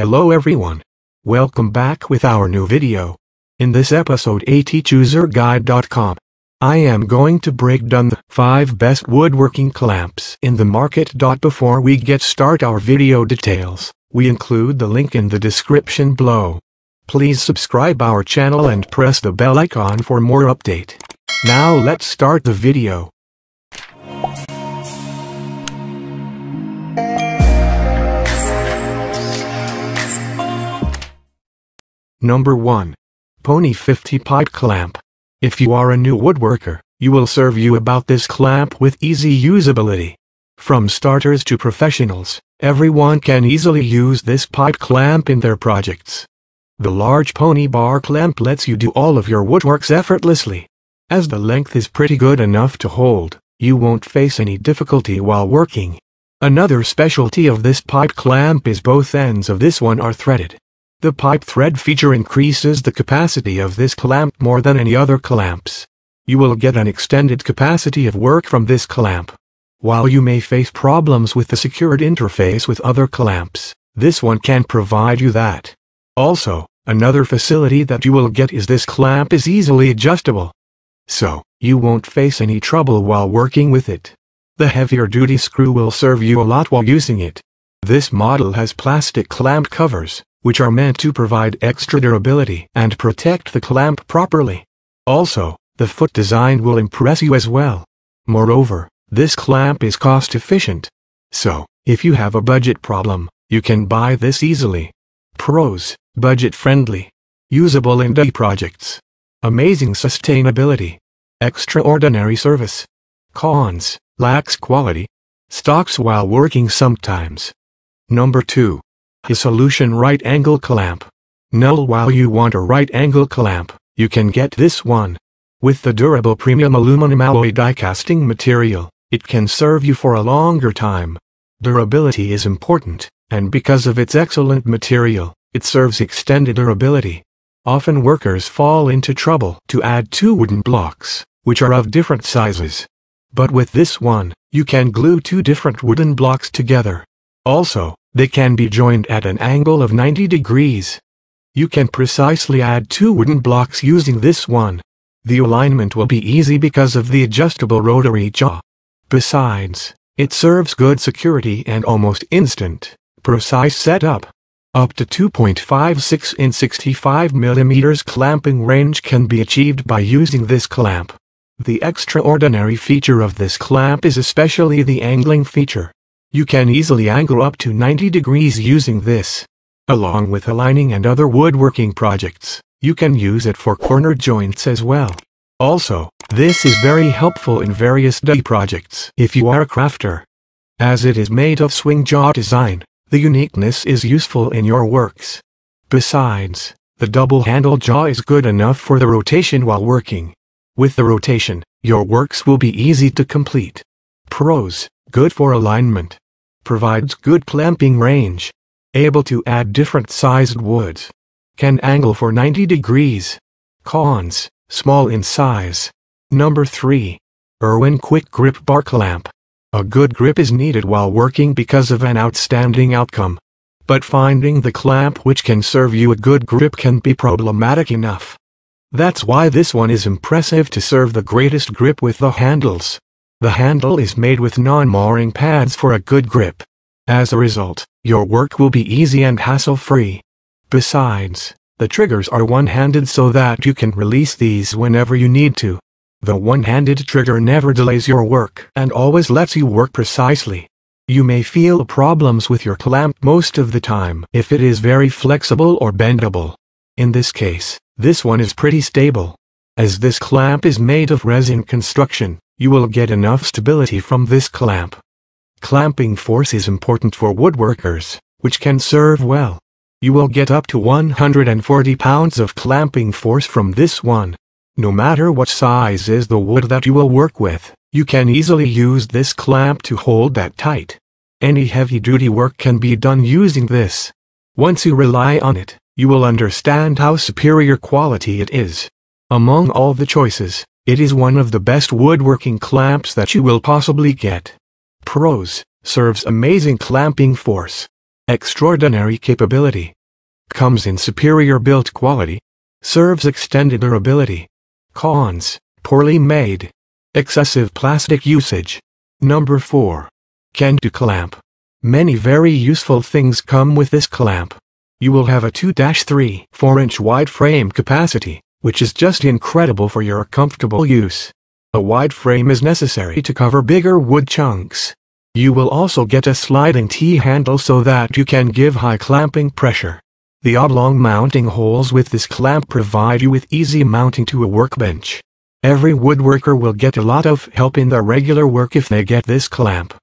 Hello everyone. Welcome back with our new video. In this episode atchooserguide.com, I am going to break down the 5 best woodworking clamps in the market. Before we get start our video details, we include the link in the description below. Please subscribe our channel and press the bell icon for more update. Now let's start the video. Number 1. Pony 50 Pipe Clamp. If you are a new woodworker, you will serve you about this clamp with easy usability. From starters to professionals, everyone can easily use this pipe clamp in their projects. The large pony bar clamp lets you do all of your woodworks effortlessly. As the length is pretty good enough to hold, you won't face any difficulty while working. Another specialty of this pipe clamp is both ends of this one are threaded, the pipe thread feature increases the capacity of this clamp more than any other clamps. You will get an extended capacity of work from this clamp. While you may face problems with the secured interface with other clamps, this one can provide you that. Also, another facility that you will get is this clamp is easily adjustable. So, you won't face any trouble while working with it. The heavier duty screw will serve you a lot while using it. This model has plastic clamp covers, which are meant to provide extra durability and protect the clamp properly. Also, the foot design will impress you as well. Moreover, this clamp is cost efficient. So, if you have a budget problem, you can buy this easily. Pros, budget friendly. Usable in day projects. Amazing sustainability. Extraordinary service. Cons, lacks quality. Stocks while working sometimes. Number 2. A solution right angle clamp. Null while you want a right angle clamp, you can get this one. With the durable premium aluminum alloy die casting material, it can serve you for a longer time. Durability is important, and because of its excellent material, it serves extended durability. Often workers fall into trouble to add two wooden blocks, which are of different sizes. But with this one, you can glue two different wooden blocks together. Also, they can be joined at an angle of 90 degrees. You can precisely add two wooden blocks using this one. The alignment will be easy because of the adjustable rotary jaw. Besides, it serves good security and almost instant, precise setup. Up to 2.56 in 65mm clamping range can be achieved by using this clamp. The extraordinary feature of this clamp is especially the angling feature. You can easily angle up to 90 degrees using this. Along with aligning and other woodworking projects, you can use it for corner joints as well. Also, this is very helpful in various die projects if you are a crafter. As it is made of swing jaw design, the uniqueness is useful in your works. Besides, the double handle jaw is good enough for the rotation while working. With the rotation, your works will be easy to complete. Pros, good for alignment. Provides good clamping range. Able to add different sized woods. Can angle for 90 degrees. Cons, small in size. Number 3. Irwin Quick Grip Bar Clamp. A good grip is needed while working because of an outstanding outcome. But finding the clamp which can serve you a good grip can be problematic enough. That's why this one is impressive to serve the greatest grip with the handles. The handle is made with non-marring pads for a good grip. As a result, your work will be easy and hassle-free. Besides, the triggers are one-handed so that you can release these whenever you need to. The one-handed trigger never delays your work and always lets you work precisely. You may feel problems with your clamp most of the time if it is very flexible or bendable. In this case, this one is pretty stable. As this clamp is made of resin construction, you will get enough stability from this clamp. Clamping force is important for woodworkers, which can serve well. You will get up to 140 pounds of clamping force from this one. No matter what size is the wood that you will work with, you can easily use this clamp to hold that tight. Any heavy-duty work can be done using this. Once you rely on it, you will understand how superior quality it is. Among all the choices, it is one of the best woodworking clamps that you will possibly get. Pros, serves amazing clamping force. Extraordinary capability. Comes in superior built quality. Serves extended durability. Cons, poorly made. Excessive plastic usage. Number 4. Can do clamp. Many very useful things come with this clamp. You will have a 2-3 4 inch wide frame capacity, which is just incredible for your comfortable use. A wide frame is necessary to cover bigger wood chunks. You will also get a sliding T-handle so that you can give high clamping pressure. The oblong mounting holes with this clamp provide you with easy mounting to a workbench. Every woodworker will get a lot of help in their regular work if they get this clamp.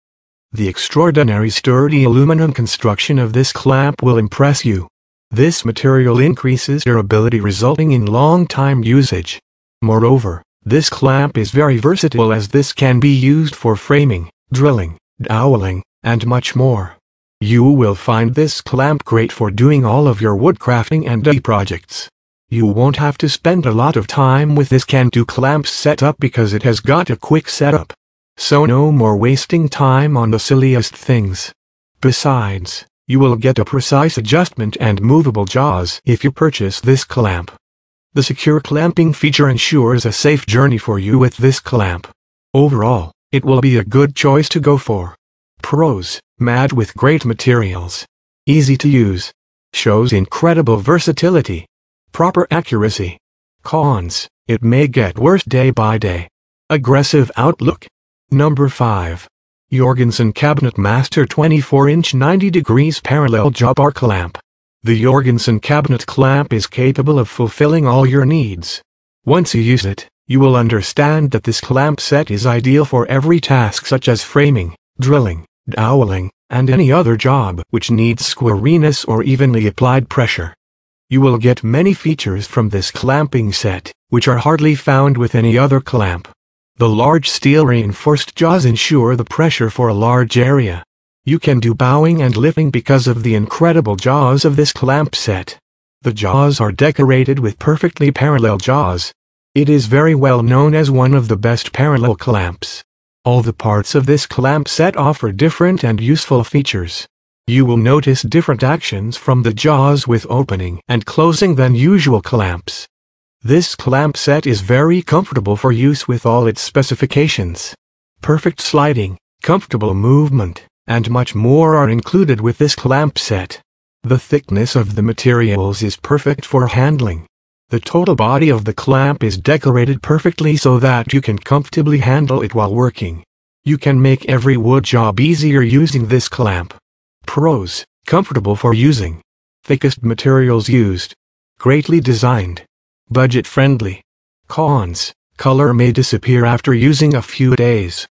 The extraordinary sturdy aluminum construction of this clamp will impress you. This material increases durability resulting in long-time usage. Moreover, this clamp is very versatile as this can be used for framing, drilling, doweling, and much more. You will find this clamp great for doing all of your woodcrafting and day projects. You won't have to spend a lot of time with this can-do clamp setup because it has got a quick setup. So no more wasting time on the silliest things. Besides, you will get a precise adjustment and movable jaws if you purchase this clamp. The secure clamping feature ensures a safe journey for you with this clamp. Overall, it will be a good choice to go for. Pros, mad with great materials. Easy to use. Shows incredible versatility. Proper accuracy. Cons, it may get worse day by day. Aggressive outlook. Number 5. Jorgensen Cabinet Master 24-inch 90 degrees parallel Job Arc clamp. The Jorgensen cabinet clamp is capable of fulfilling all your needs. Once you use it, you will understand that this clamp set is ideal for every task such as framing, drilling, doweling, and any other job which needs squareness or evenly applied pressure. You will get many features from this clamping set, which are hardly found with any other clamp. The large steel-reinforced jaws ensure the pressure for a large area. You can do bowing and lifting because of the incredible jaws of this clamp set. The jaws are decorated with perfectly parallel jaws. It is very well known as one of the best parallel clamps. All the parts of this clamp set offer different and useful features. You will notice different actions from the jaws with opening and closing than usual clamps. This clamp set is very comfortable for use with all its specifications. Perfect sliding, comfortable movement, and much more are included with this clamp set. The thickness of the materials is perfect for handling. The total body of the clamp is decorated perfectly so that you can comfortably handle it while working. You can make every wood job easier using this clamp. Pros, comfortable for using. Thickest materials used. Greatly designed. Budget-friendly. Cons. Color may disappear after using a few days.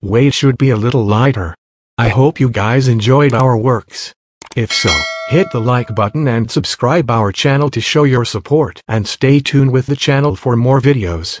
Weight should be a little lighter. I hope you guys enjoyed our works. If so, hit the like button and subscribe our channel to show your support and stay tuned with the channel for more videos.